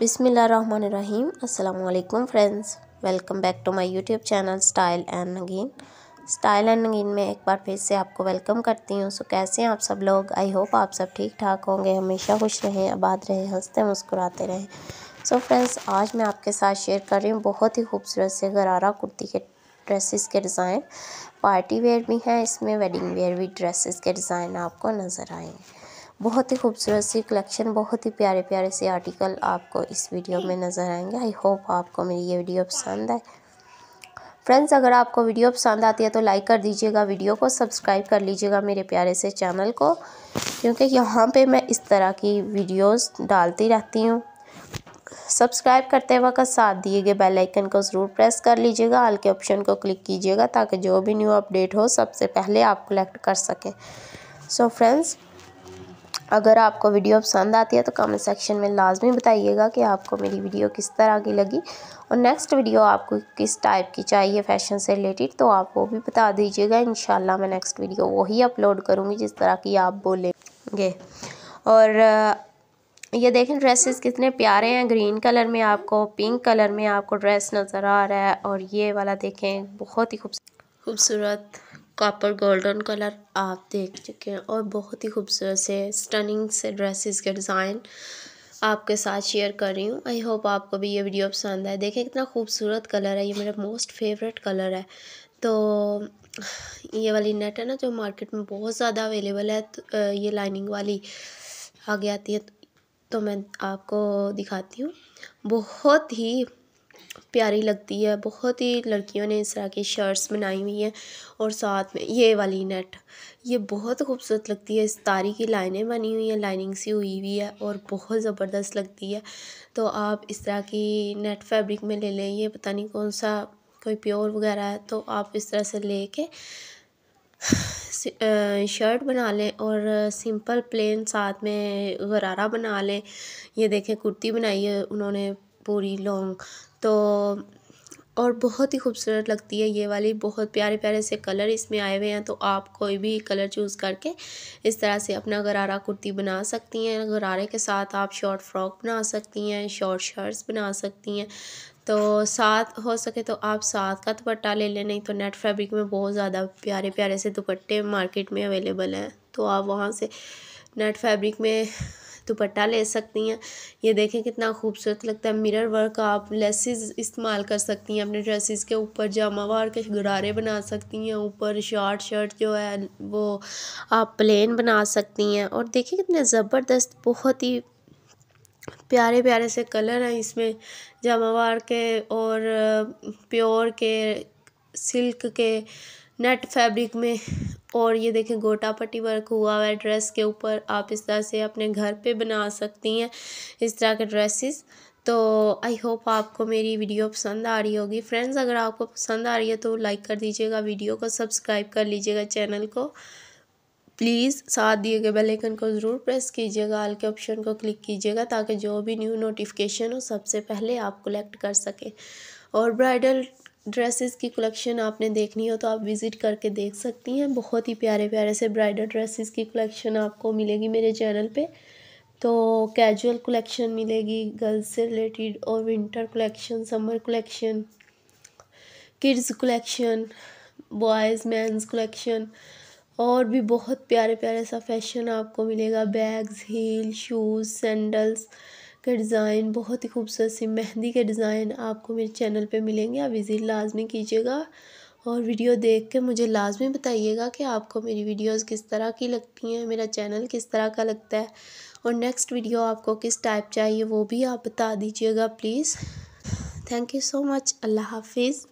बिसमीम् अल्लाम friends welcome back to my YouTube channel style and नगीन style and नगीन में एक बार फिर से आपको वेलकम करती हूँ सो कैसे हैं आप सब लोग आई होप आप सब ठीक ठाक होंगे हमेशा खुश रहें आबाद रहें हंसते मुस्कुराते रहें सो so फ्रेंड्स आज मैं आपके साथ शेयर कर रही हूँ बहुत ही खूबसूरत से गरारा कुर्ती के ड्रेसेस के डिज़ाइन पार्टी वेयर भी हैं इसमें वेडिंग वेयर भी ड्रेसेस के डिज़ाइन आपको नज़र आएंगे बहुत ही खूबसूरत सी कलेक्शन बहुत ही प्यारे प्यारे से आर्टिकल आपको इस वीडियो में नज़र आएंगे आई होप आपको मेरी ये वीडियो पसंद आए फ्रेंड्स अगर आपको वीडियो पसंद आती है तो लाइक कर दीजिएगा वीडियो को सब्सक्राइब कर लीजिएगा मेरे प्यारे से चैनल को क्योंकि यहाँ पे मैं इस तरह की वीडियोस डालती रहती हूँ सब्सक्राइब करते वक्त साथ दिए गए बेल आइकन को ज़रूर प्रेस कर लीजिएगा आल के ऑप्शन को क्लिक कीजिएगा ताकि जो भी न्यू अपडेट हो सबसे पहले आप कलेक्ट कर सकें सो फ्रेंड्स अगर आपको वीडियो पसंद आती है तो कमेंट सेक्शन में लाजमी बताइएगा कि आपको मेरी वीडियो किस तरह की लगी और नेक्स्ट वीडियो आपको किस टाइप की चाहिए फैशन से रिलेटेड तो आप वो भी बता दीजिएगा इन मैं नेक्स्ट वीडियो वही अपलोड करूँगी जिस तरह की आप बोलेंगे और ये देखें ड्रेसेस कितने प्यारे हैं ग्रीन कलर में आपको पिंक कलर में आपको ड्रेस नज़र आ रहा है और ये वाला देखें बहुत ही खूबसूरत कॉपर गोल्डन कलर आप देख चुके हैं और बहुत ही खूबसूरत से स्टनिंग से ड्रेसेस के डिज़ाइन आपके साथ शेयर कर रही हूँ आई होप आपको भी ये वीडियो पसंद आए देखें कितना खूबसूरत कलर है ये मेरा मोस्ट फेवरेट कलर है तो ये वाली नेट है ना जो मार्केट में बहुत ज़्यादा अवेलेबल है तो ये लाइनिंग वाली आगे आती है तो मैं आपको दिखाती हूँ बहुत ही प्यारी लगती है बहुत ही लड़कियों ने इस तरह की शर्ट्स बनाई हुई हैं और साथ में ये वाली नेट ये बहुत खूबसूरत लगती है इस तारी की लाइनें बनी हुई हैं लाइनिंग सी हुई हुई है और बहुत ज़बरदस्त लगती है तो आप इस तरह की नेट फैब्रिक में ले लें ये पता नहीं कौन सा कोई प्योर वगैरह है तो आप इस तरह से ले के शर्ट बना लें और सिंपल प्लेन साथ में गरारा बना लें ये देखें कुर्ती बनाई है उन्होंने पूरी लॉन्ग तो और बहुत ही खूबसूरत लगती है ये वाली बहुत प्यारे प्यारे से कलर इसमें आए हुए हैं तो आप कोई भी कलर चूज़ करके इस तरह से अपना गरारा कुर्ती बना सकती हैं गरारे के साथ आप शॉर्ट फ्रॉक बना सकती हैं शॉर्ट शर्ट्स बना सकती हैं तो साथ हो सके तो आप साथ का दुपट्टा ले लें नहीं तो नेट फैब्रिक में बहुत ज़्यादा प्यारे प्यारे से दुपट्टे मार्केट में अवेलेबल हैं तो आप वहाँ से नेट फैब्रिक में दुपट्टा ले सकती हैं ये देखें कितना खूबसूरत लगता है मिरर वर्क आप लेसेस इस्तेमाल कर सकती हैं अपने ड्रेसेस के ऊपर जामावार के गरारे बना सकती हैं ऊपर शॉर्ट शर्ट जो है वो आप प्लेन बना सकती हैं और देखें कितने ज़बरदस्त बहुत ही प्यारे प्यारे से कलर हैं इसमें जामावार के और प्योर के सिल्क के नेट फैब्रिक में और ये देखें गोटा पट्टी वर्क हुआ है ड्रेस के ऊपर आप इस तरह से अपने घर पे बना सकती हैं इस तरह के ड्रेसेस तो आई होप आपको मेरी वीडियो पसंद आ रही होगी फ्रेंड्स अगर आपको पसंद आ रही है तो लाइक कर दीजिएगा वीडियो को सब्सक्राइब कर लीजिएगा चैनल को प्लीज़ साथ दिए गए बेल आइकन को ज़रूर प्रेस कीजिएगा आल के ऑप्शन को क्लिक कीजिएगा ताकि जो भी न्यू नोटिफिकेशन हो सबसे पहले आप कलेक्ट कर सकें और ब्राइडल ड्रेसेस की कलेक्शन आपने देखनी हो तो आप विज़िट करके देख सकती हैं बहुत ही प्यारे प्यारे से ब्राइडल ड्रेसेस की कलेक्शन आपको मिलेगी मेरे चैनल पे तो कैजुअल कलेक्शन मिलेगी गर्ल्स से रिलेटेड और winter collection summer collection kids collection boys men's collection और भी बहुत प्यारे प्यारे सा फैशन आपको मिलेगा बैग्स हील शूज़ सैंडल्स का डिज़ाइन बहुत ही खूबसूरत सी मेहंदी के डिज़ाइन आपको मेरे चैनल पे मिलेंगे आप विज़िट लाजमी कीजिएगा और वीडियो देख के मुझे लाजमी बताइएगा कि आपको मेरी वीडियोस किस तरह की लगती हैं मेरा चैनल किस तरह का लगता है और नेक्स्ट वीडियो आपको किस टाइप चाहिए वो भी आप बता दीजिएगा please thank you so much अल्लाह हाफिज़